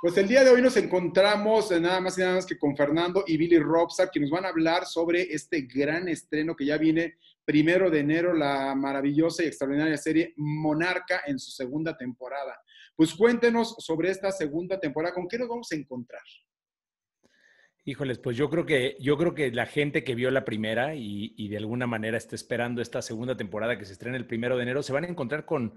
Pues el día de hoy nos encontramos eh, nada más y nada más que con Fernando y Billy Robsa, que nos van a hablar sobre este gran estreno que ya viene primero de enero, la maravillosa y extraordinaria serie Monarca en su segunda temporada. Pues cuéntenos sobre esta segunda temporada, ¿con qué nos vamos a encontrar? Híjoles, pues yo creo que, yo creo que la gente que vio la primera y, de alguna manera está esperando esta segunda temporada que se estrena el primero de enero, se van a encontrar con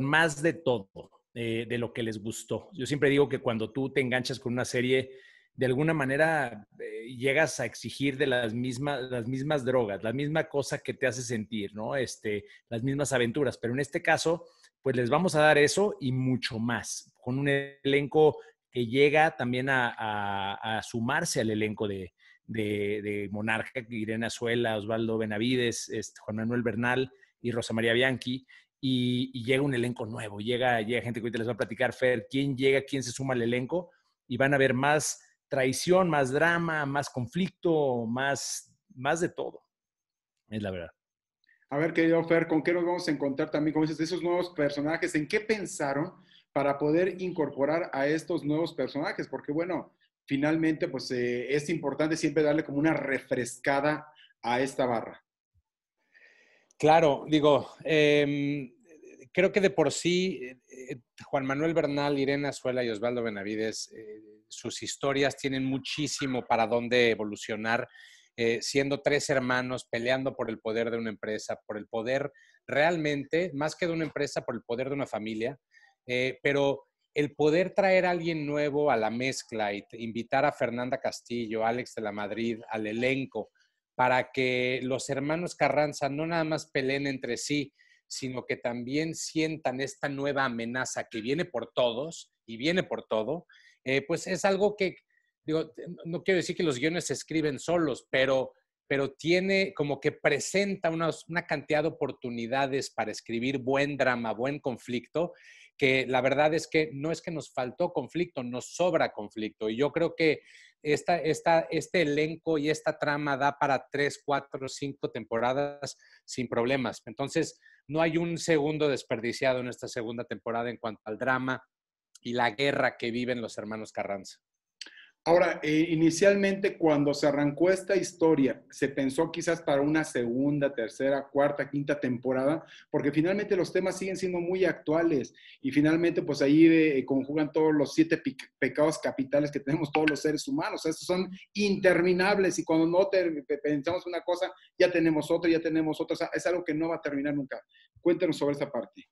más de todo eh, de lo que les gustó. Yo siempre digo que cuando tú te enganchas con una serie, de alguna manera eh, llegas a exigir de las mismas, las mismas drogas, la misma cosa que te hace sentir, ¿no? Este, las mismas aventuras. Pero en este caso, pues les vamos a dar eso y mucho más, con un elenco que llega también a, sumarse al elenco de, de, Monarca, Irene Azuela, Osvaldo Benavides, este, Juan Manuel Bernal y Rosa María Bianchi y, llega un elenco nuevo, llega, llega gente que ahorita les va a platicar, Fer, quién llega, quién se suma al elenco, y van a ver más traición, más drama, más conflicto, más, más de todo. Es la verdad. A ver, querido Fer, ¿con qué nos vamos a encontrar también? ¿Con dices, esos nuevos personajes, ¿en qué pensaron para poder incorporar a estos nuevos personajes? Porque, bueno, finalmente, pues eh, es importante siempre darle como una refrescada a esta barra. Claro, digo, em, creo que de por sí eh, eh, Juan Manuel Bernal, Irene Azuela y Osvaldo Benavides, eh, sus historias tienen muchísimo para dónde evolucionar, siendo tres hermanos peleando por el poder de una empresa, por el poder realmente, más que de una empresa, por el poder de una familia, pero el poder traer a alguien nuevo a la mezcla y invitar a Fernanda Castillo, Alex de la Madrid, al elenco, para que los hermanos Carranza no nada más peleen entre sí, sino que también sientan esta nueva amenaza que viene por todos y viene por todo, eh, pues es algo que, digo, no quiero decir que los guiones se escriben solos, pero, tiene como que presenta una, una cantidad de oportunidades para escribir buen drama, buen conflicto, que la verdad es que no es que nos faltó conflicto, nos sobra conflicto. Y yo creo que esta, este elenco y esta trama da para tres, cuatro, cinco temporadas sin problemas. Entonces, no hay un segundo desperdiciado en esta segunda temporada en cuanto al drama y la guerra que viven los hermanos Carranza. Ahora, eh, inicialmente cuando se arrancó esta historia, se pensó quizás para una segunda, tercera, cuarta, quinta temporada, porque finalmente los temas siguen siendo muy actuales y finalmente pues ahí eh, conjugan todos los siete pecados capitales que tenemos todos los seres humanos. Estos son interminables y cuando no pensamos una cosa, ya tenemos otra, ya tenemos otra. es algo que no va a terminar nunca. Cuéntanos sobre esa parte.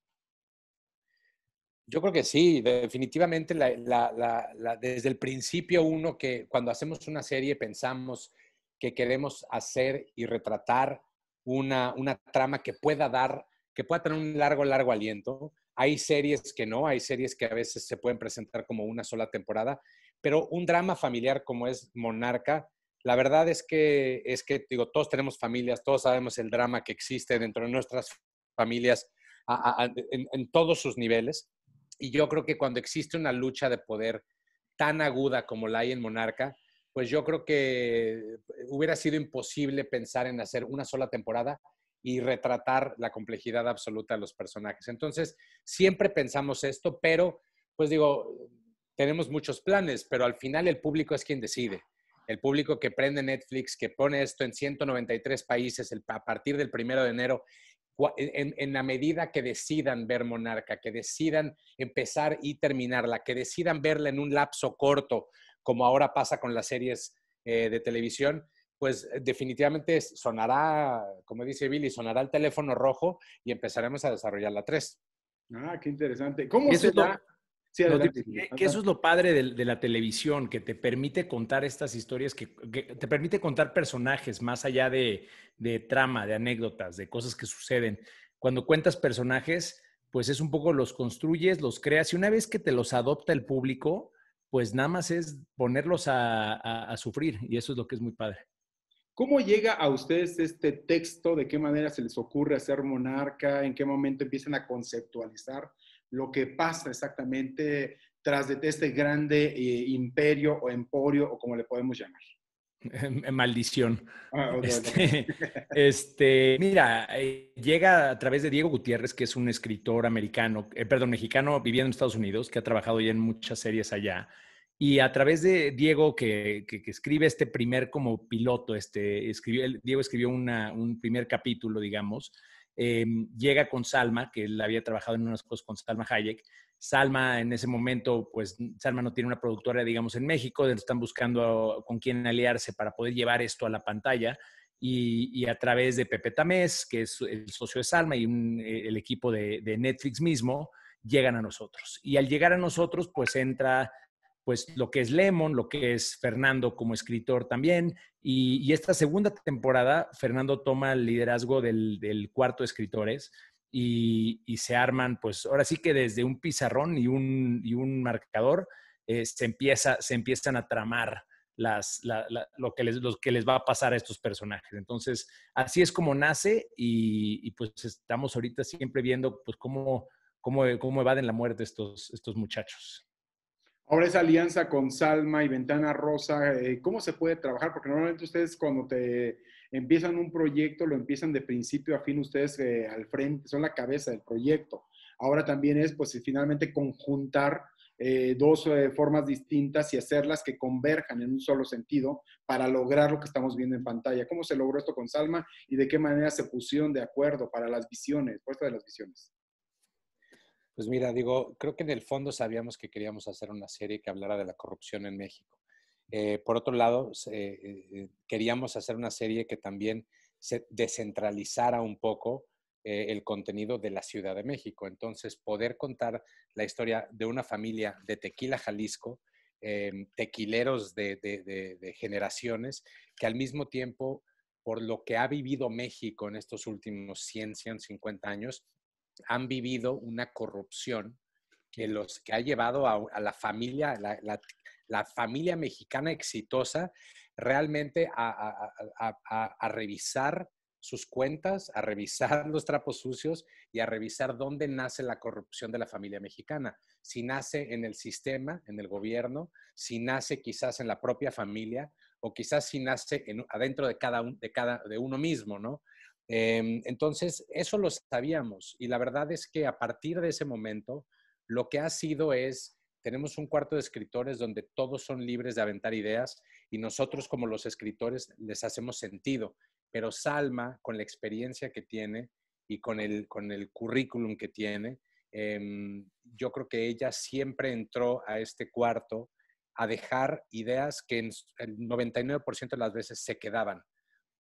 Yo creo que sí, definitivamente desde el principio uno que cuando hacemos una serie pensamos que queremos hacer y retratar una, una trama que pueda dar, que pueda tener un largo, largo aliento. Hay series que no, hay series que a veces se pueden presentar como una sola temporada, pero un drama familiar como es Monarca, la verdad es que, es que digo, todos tenemos familias, todos sabemos el drama que existe dentro de nuestras familias en todos sus niveles. Y yo creo que cuando existe una lucha de poder tan aguda como la hay en Monarca, pues yo creo que hubiera sido imposible pensar en hacer una sola temporada y retratar la complejidad absoluta de los personajes. Entonces, siempre pensamos esto, pero, pues digo, tenemos muchos planes, pero al final el público es quien decide. El público que prende Netflix, que pone esto en 193 países a partir del primero de enero en, la medida que decidan ver Monarca, que decidan empezar y terminarla, que decidan verla en un lapso corto, como ahora pasa con las series eh, de televisión, pues eh, definitivamente sonará, como dice Billy, sonará el teléfono rojo y empezaremos a desarrollar la 3. Ah, qué interesante. ¿Cómo se da que, eso es lo padre de, la televisión, que te permite contar estas historias, que, te permite contar personajes más allá de, trama, de anécdotas, de cosas que suceden. Cuando cuentas personajes, pues es un poco los construyes, los creas y una vez que te los adopta el público, pues nada más es ponerlos a sufrir y eso es lo que es muy padre. ¿Cómo llega a ustedes este texto? ¿De qué manera se les ocurre hacer monarca? ¿En qué momento empiezan a conceptualizar? lo que pasa exactamente tras de este grande eh, imperio o emporio o como le podemos llamar. Maldición. Ah, este, este, mira, eh, llega a través de Diego Gutiérrez, que es un escritor americano, eh, perdón, mexicano viviendo en Estados Unidos, que ha trabajado ya en muchas series allá. Y a través de Diego, que, que, escribe este primer como piloto, este, Diego escribió un primer capítulo, digamos, Em, llega con Salma, que él había trabajado en unas cosas con Salma Hayek. Salma en ese momento, pues Salma no tiene una productora, digamos, en México, están buscando con quién aliarse para poder llevar esto a la pantalla. Y, a través de Pepe Tamés, que es el socio de Salma y eh, el equipo de Netflix mismo, llegan a nosotros. Y al llegar a nosotros, pues entra pues lo que es Lemon, lo que es Fernando como escritor también. Y, esta segunda temporada, Fernando toma el liderazgo del, cuarto escritores y, se arman, pues ahora sí que desde un pizarrón y un, marcador, eh, se, empieza, se empiezan a tramar lo, que les, va a pasar a estos personajes. Entonces, así es como nace y, pues estamos ahorita siempre viendo pues cómo, cómo, cómo evaden la muerte estos muchachos. Ahora esa alianza con Salma y Ventana Rosa, eh, ¿cómo se puede trabajar? Porque normalmente ustedes cuando te empiezan un proyecto, lo empiezan de principio a fin ustedes eh, al frente, son la cabeza del proyecto. Ahora también es, pues, finalmente conjuntar eh, dos formas distintas y hacerlas que converjan en un solo sentido para lograr lo que estamos viendo en pantalla. ¿Cómo se logró esto con Salma y de qué manera se pusieron de acuerdo para las visiones, puesta de las visiones? Pues mira, digo, creo que en el fondo sabíamos que queríamos hacer una serie que hablara de la corrupción en México. Eh, por otro lado, eh, eh, queríamos hacer una serie que también se descentralizara un poco el contenido de la Ciudad de México. Entonces, poder contar la historia de una familia de Tequila, Jalisco, em, tequileros de, de generaciones, que al mismo tiempo por lo que ha vivido México en estos últimos 100, 150 años, han vivido una corrupción que los que ha llevado a, la familia, la, familia mexicana exitosa, realmente a, revisar sus cuentas, a revisar los trapos sucios y a revisar dónde nace la corrupción de la familia mexicana. Si nace en el sistema, en el gobierno, si nace quizás en la propia familia o quizás si nace adentro de cada, de uno mismo, ¿no? Em, entonces, eso lo sabíamos y la verdad es que a partir de ese momento, lo que ha sido es, tenemos un cuarto de escritores donde todos son libres de aventar ideas y nosotros como los escritores les hacemos sentido, pero Salma, con la experiencia que tiene y con el, con el currículum que tiene, em, yo creo que ella siempre entró a este cuarto a dejar ideas que el 99% de las veces se quedaban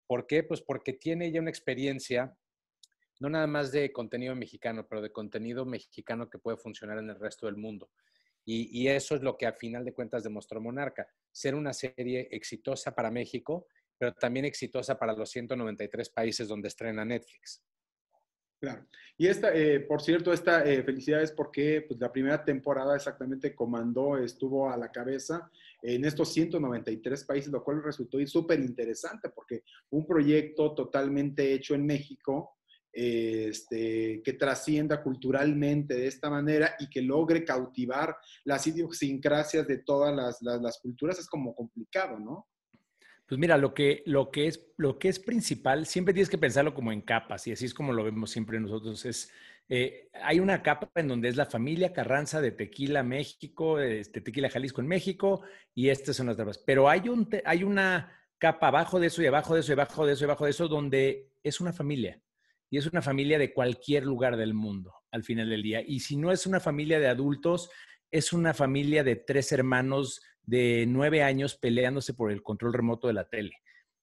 ¿Por qué? Pues porque tiene ya una experiencia, no nada más de contenido mexicano, pero de contenido mexicano que puede funcionar en el resto del mundo. Y, eso es lo que a final de cuentas demostró Monarca, ser una serie exitosa para México, pero también exitosa para los 193 países donde estrena Netflix. Claro. Y esta, eh, por cierto, esta eh, felicidad es porque pues, la primera temporada exactamente comandó, estuvo a la cabeza en estos 193 países, lo cual resultó súper interesante porque un proyecto totalmente hecho en México, este, que trascienda culturalmente de esta manera y que logre cautivar las idiosincrasias de todas las culturas es como complicado, ¿no? Pues mira, lo que, lo que, es, lo que es principal, siempre tienes que pensarlo como en capas, y así es como lo vemos siempre nosotros, es, eh, hay una capa en donde es la familia Carranza de Tequila México, este, Tequila Jalisco en México, y estas son las tapas. Pero hay, un, hay una capa abajo de eso y abajo de eso y abajo de eso y abajo de eso donde es una familia. Y es una familia de cualquier lugar del mundo al final del día. Y si no es una familia de adultos, es una familia de tres hermanos de nueve años peleándose por el control remoto de la tele.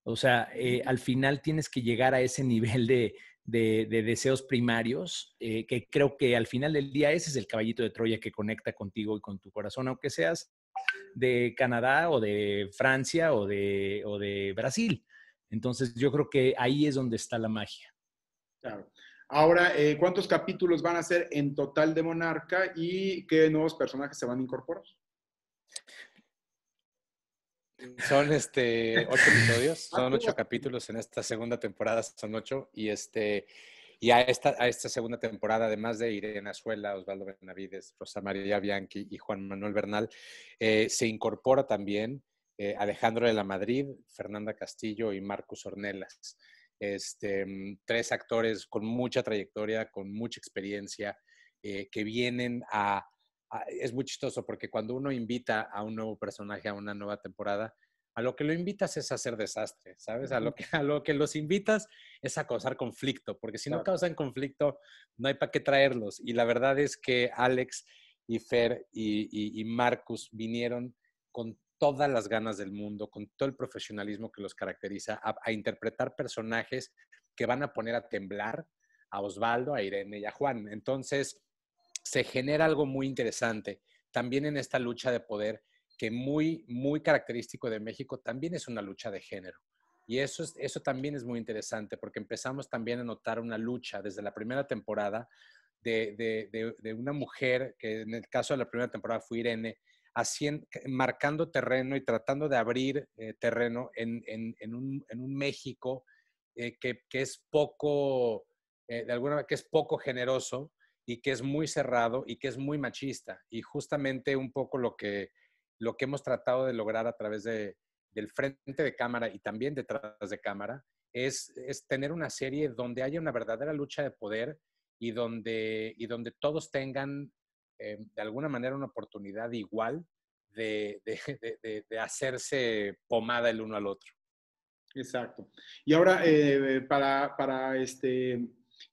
O sea, eh, al final tienes que llegar a ese nivel de, deseos primarios, eh, que creo que al final del día ese es el caballito de Troya que conecta contigo y con tu corazón, aunque seas de Canadá o de Francia o de, de Brasil. Entonces yo creo que ahí es donde está la magia. Claro. Ahora, eh, ¿cuántos capítulos van a ser en total de Monarca y qué nuevos personajes se van a incorporar? Son este ocho episodios, ah, son ocho capítulos en esta segunda temporada, son ocho, y este y a esta, a esta segunda temporada, además de Irene Azuela, Osvaldo Benavides, Rosa María Bianchi y Juan Manuel Bernal, eh, se incorpora también eh, Alejandro de la Madrid, Fernanda Castillo y Marcus Ornelas. Este, tres actores con mucha trayectoria, con mucha experiencia, eh, que vienen a Ah, es muy chistoso porque cuando uno invita a un nuevo personaje a una nueva temporada, a lo que lo invitas es a hacer desastre, ¿sabes? A lo que, a lo que los invitas es a causar conflicto, porque si no causan conflicto, no hay para qué traerlos. Y la verdad es que Alex y Fer y, Marcus vinieron con todas las ganas del mundo, con todo el profesionalismo que los caracteriza, a interpretar personajes que van a poner a temblar a Osvaldo, a Irene y a Juan. Entonces, se genera algo muy interesante también en esta lucha de poder que muy, muy característico de México también es una lucha de género. Y eso, eso también es muy interesante porque empezamos también a notar una lucha desde la primera temporada de, de, de, una mujer, que en el caso de la primera temporada fue Irene, haciendo, marcando terreno y tratando de abrir eh, terreno en, en, un, México eh, que, que, es poco, eh, de alguna que es poco generoso y que es muy cerrado y que es muy machista. Y justamente un poco lo que, lo que hemos tratado de lograr a través de, del frente de cámara y también detrás de cámara es, es tener una serie donde haya una verdadera lucha de poder y donde, y donde todos tengan eh, de alguna manera una oportunidad igual de, de, de, hacerse pomada el uno al otro. Exacto. Y ahora, eh, eh, para, para este,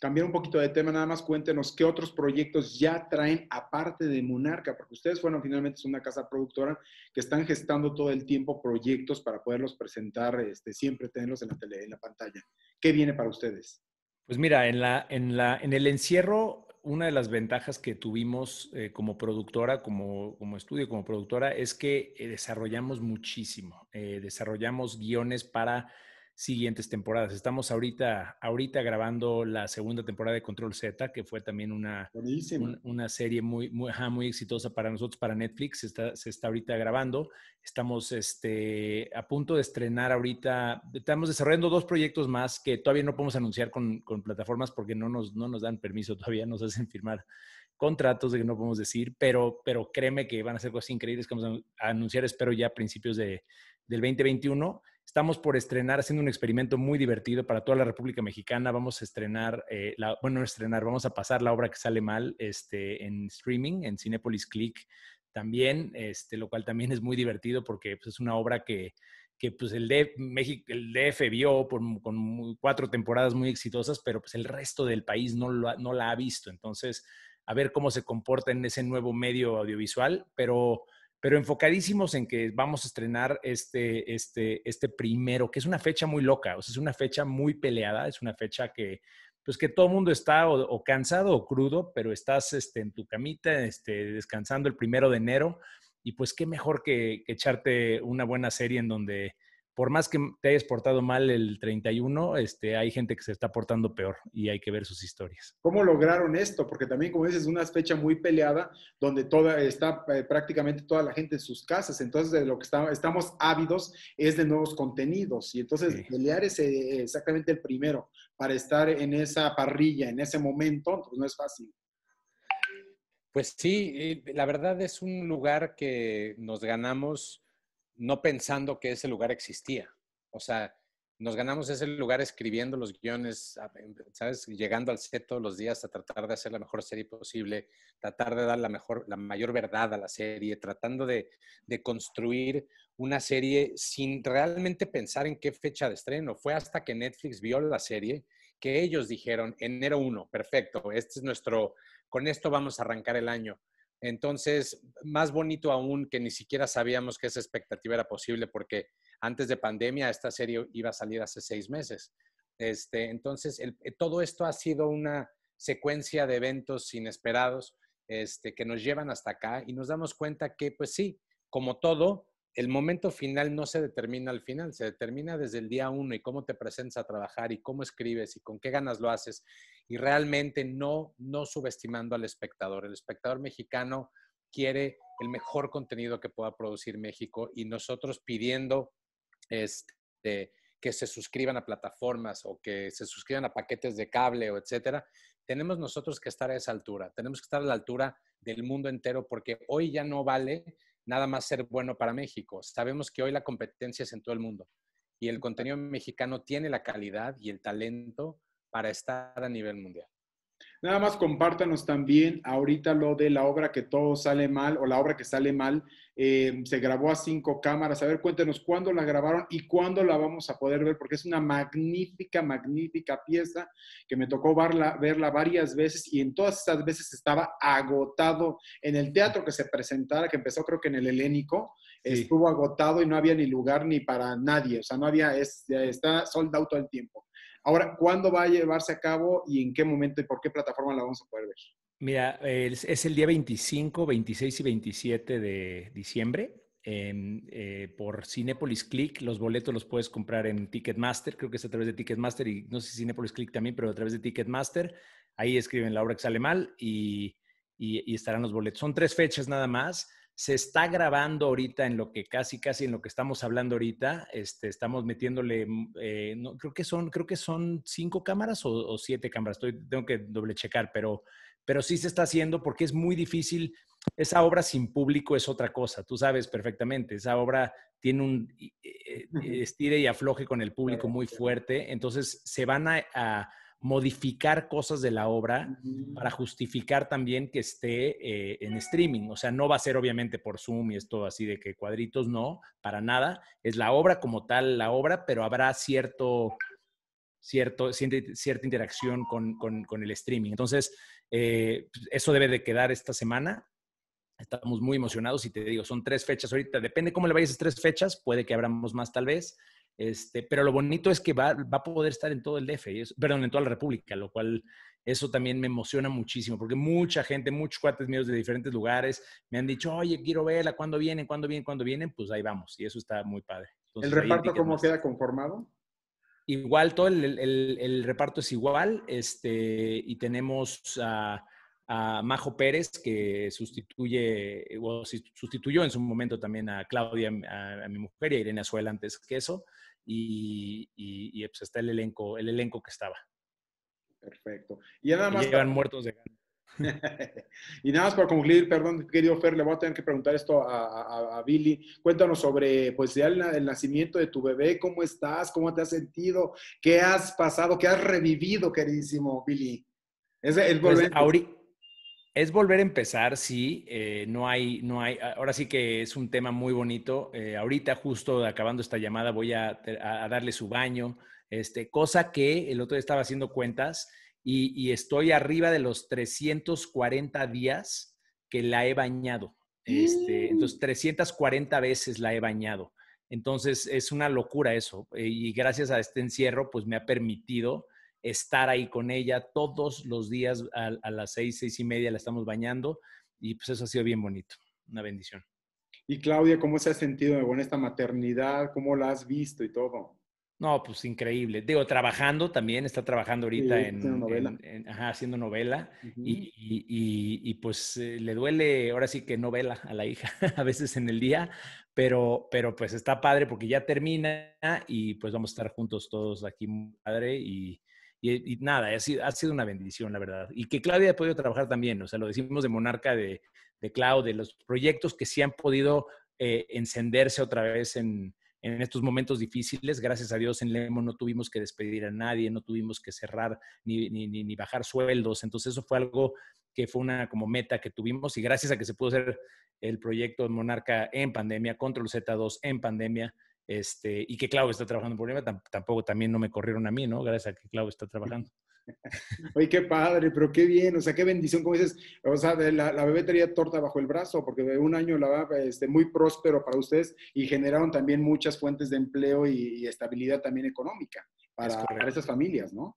cambiar un poquito de tema, nada más cuéntenos qué otros proyectos ya traen aparte de Monarca, porque ustedes, fueron finalmente es una casa productora que están gestando todo el tiempo proyectos para poderlos presentar, este, siempre tenerlos en la, tele, en la pantalla. ¿Qué viene para ustedes? Pues mira, en, la, en, la, en el encierro, una de las ventajas que tuvimos eh, como productora, como, estudio, como productora, es que eh, desarrollamos muchísimo. Eh, desarrollamos guiones para siguientes temporadas. Estamos ahorita, ahorita grabando la segunda temporada de Control Z, que fue también una, una serie muy, muy, muy, exitosa para nosotros, para Netflix. Está, se está ahorita grabando. Estamos este, a punto de estrenar ahorita. Estamos desarrollando dos proyectos más que todavía no podemos anunciar con, con plataformas porque no nos, no nos dan permiso, todavía nos hacen firmar contratos de que no podemos decir, pero, pero créeme que van a ser cosas increíbles que vamos a anunciar, espero ya a principios de, del 2021 Estamos por estrenar, haciendo un experimento muy divertido para toda la República Mexicana. Vamos a estrenar, eh, la, bueno, no estrenar, vamos a pasar la obra que sale mal este, en streaming, en Cinepolis Click también, este, lo cual también es muy divertido porque pues, es una obra que, que pues el DF, México, el DF vio con cuatro temporadas muy exitosas, pero pues el resto del país no, lo, no la ha visto. Entonces, a ver cómo se comporta en ese nuevo medio audiovisual, pero pero enfocadísimos en que vamos a estrenar este, este, este primero, que es una fecha muy loca, o sea, es una fecha muy peleada, es una fecha que, pues que todo el mundo está o, cansado o crudo, pero estás este, en tu camita, este, descansando el primero de enero, y pues qué mejor que echarte una buena serie en donde por más que te hayas portado mal el 31, este, hay gente que se está portando peor y hay que ver sus historias. ¿Cómo lograron esto? Porque también, como dices, es una fecha muy peleada donde toda, está eh, prácticamente toda la gente en sus casas. Entonces, de lo que estamos ávidos es de nuevos contenidos. Y entonces, pelear es eh, exactamente el primero para estar en esa parrilla, en ese momento, pues no es fácil. Pues sí, eh, la verdad es un lugar que nos ganamos no pensando que ese lugar existía. O sea, nos ganamos ese lugar escribiendo los guiones, em, Llegando al set todos los días a tratar de hacer la mejor serie posible, tratar de dar la mejor, la mayor verdad a la serie, tratando de, de construir una serie sin realmente pensar en qué fecha de estreno. Fue hasta que Netflix vio la serie que ellos dijeron enero 1, perfecto, este es nuestro, con esto vamos a arrancar el año. Entonces, más bonito aún que ni siquiera sabíamos que esa expectativa era posible porque antes de pandemia esta serie iba a salir hace seis meses. Este, entonces, eh, todo esto ha sido una secuencia de eventos inesperados este, que nos llevan hasta acá y nos damos cuenta que, pues sí, como todo, el momento final no se determina al final, se determina desde el día uno y cómo te presentas a trabajar y cómo escribes y con qué ganas lo haces y realmente no, no subestimando al espectador. El espectador mexicano quiere el mejor contenido que pueda producir México y nosotros pidiendo este, que se suscriban a plataformas o que se suscriban a paquetes de cable o etcétera, tenemos nosotros que estar a esa altura. Tenemos que estar a la altura del mundo entero porque hoy ya no vale nada más ser bueno para México. Sabemos que hoy la competencia es en todo el mundo y el contenido mexicano tiene la calidad y el talento para estar a nivel mundial. Nada más compártanos también ahorita lo de la obra que todo sale mal o la obra que sale mal. Eh, se grabó a cinco cámaras. A ver, cuéntenos cuándo la grabaron y cuándo la vamos a poder ver, porque es una magnífica, magnífica pieza que me tocó verla, varias veces y en todas esas veces estaba agotado en el teatro que se presentara, que empezó creo que en el helénico. Estuvo agotado y no había ni lugar ni para nadie, o sea, no había, está soldado todo el tiempo. Ahora, ¿cuándo va a llevarse a cabo y en qué momento y por qué plataforma la vamos a poder ver? Mira, es el día 25, 26 y 27 de diciembre. Eh, por Cinepolis Click. Los boletos los puedes comprar en Ticketmaster, creo que es a través de Ticketmaster y no sé si Cinepolis Click también, pero a través de Ticketmaster. Ahí escriben la obra que sale mal y, y, y estarán los boletos. Son tres fechas nada más se está grabando ahorita en lo que casi, casi en lo que estamos hablando ahorita. Este, estamos metiéndole, mm, eh, no, creo, que son, creo que son cinco cámaras o, siete cámaras. Estoy, tengo que doble checar, pero, pero sí se está haciendo porque es muy difícil. Esa obra sin público es otra cosa, tú sabes perfectamente. Esa obra tiene un e, e, estire y afloje con el público muy fuerte. Entonces se van a modificar cosas de la obra para justificar también que esté eh, en streaming. O sea, no va a ser obviamente por Zoom y esto así de que cuadritos, no, para nada. Es la obra como tal, la obra, pero habrá cierto, cierto, cierta, cierta interacción con, con, el streaming. Entonces, eh, pues, eso debe de quedar esta semana. Estamos muy emocionados y te digo, son tres fechas ahorita. Depende cómo le vayas a tres fechas, puede que abramos más tal vez, este, pero lo bonito es que va, a poder estar en todo el DF, perdón, en toda la República, lo cual eso también me emociona muchísimo, porque mucha gente, muchos cuates míos de diferentes lugares me han dicho, oye, quiero verla, ¿cuándo vienen? ¿Cuándo vienen? ¿Cuándo vienen? Pues ahí vamos, y eso está muy padre. ¿El reparto cómo queda conformado? Igual, todo el, reparto es igual, este, y tenemos... Majo Pérez, que sustituye, eh, o sustituyó en su momento también a Claudia, a, mi mujer, y a Irene Azuela antes que eso, y, pues está el elenco, el elenco que estaba. Perfecto. Y nada más. Llevan muertos de y nada más para concluir, perdón, querido Fer, le voy a tener que preguntar esto a, Billy. Cuéntanos sobre, pues el, nacimiento de tu bebé, cómo estás, cómo te has sentido, qué has pasado, qué has revivido, queridísimo Billy. Es el pues, ahorita, es volver a empezar, sí. Eh, no hay, no hay. Ahora sí que es un tema muy bonito. Eh, ahorita, justo acabando esta llamada, voy a, darle su baño. Este, cosa que el otro día estaba haciendo cuentas y, estoy arriba de los 340 días que la he bañado. Este, mm. Entonces, 340 veces la he bañado. Entonces, es una locura eso. Eh, y gracias a este encierro, pues me ha permitido estar ahí con ella todos los días a, las seis, seis y media la estamos bañando y pues eso ha sido bien bonito, una bendición. Y Claudia, ¿cómo se ha sentido con esta maternidad? ¿Cómo la has visto y todo? No, pues increíble. Digo, trabajando también, está trabajando ahorita en, haciendo novela. y, pues eh, le duele, ahora sí que novela a la hija a veces en el día, pero, pero pues está padre porque ya termina y pues vamos a estar juntos todos aquí, padre, y, y, nada, ha sido, ha sido una bendición, la verdad. Y que Claudia ha podido trabajar también, o sea, lo decimos de Monarca, de, de de los proyectos que sí han podido eh, encenderse otra vez en, estos momentos difíciles. Gracias a Dios en Lemo no tuvimos que despedir a nadie, no tuvimos que cerrar ni, ni, ni, ni bajar sueldos. Entonces eso fue algo que fue una como meta que tuvimos y gracias a que se pudo hacer el proyecto Monarca en pandemia, Control Z2 en pandemia, este, y que Clau está trabajando por problema tampoco también no me corrieron a mí, ¿no? Gracias a que Clau está trabajando. Oye, qué padre, pero qué bien, o sea, qué bendición, como dices, o sea, de la, bebé tenía torta bajo el brazo, porque de un año la este, muy próspero para ustedes y generaron también muchas fuentes de empleo y, estabilidad también económica para, esas familias, ¿no?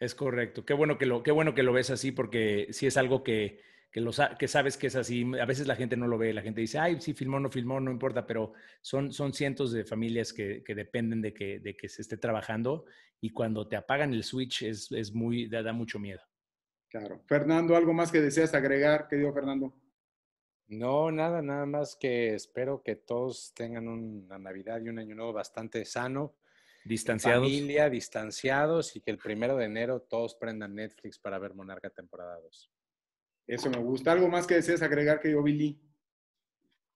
Es correcto, qué bueno que lo, qué bueno que lo ves así, porque sí es algo que, que, que sabes que es así. A veces la gente no lo ve, la gente dice, ay, sí, filmó, no filmó, no importa, pero son, son cientos de familias que, dependen de que, se esté trabajando y cuando te apagan el switch es, muy, da, mucho miedo. Claro. Fernando, ¿algo más que deseas agregar, ¿Qué dijo Fernando? No, nada, nada más que espero que todos tengan una Navidad y un Año Nuevo bastante sano. Distanciados. Familia, distanciados y que el primero de enero todos prendan Netflix para ver Monarca temporada 2. Eso me gusta. ¿Algo más que deseas agregar, que yo Billy?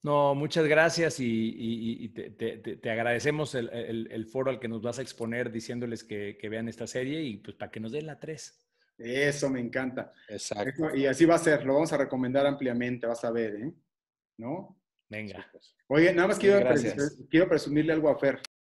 No, muchas gracias y, te, agradecemos el, foro al que nos vas a exponer diciéndoles que, vean esta serie y pues para que nos den la 3. Eso me encanta. Exacto. Y así va a ser, lo vamos a recomendar ampliamente, vas a ver, ¿eh? ¿No? Venga. Oye, nada más quiero, presumirle algo a Fer.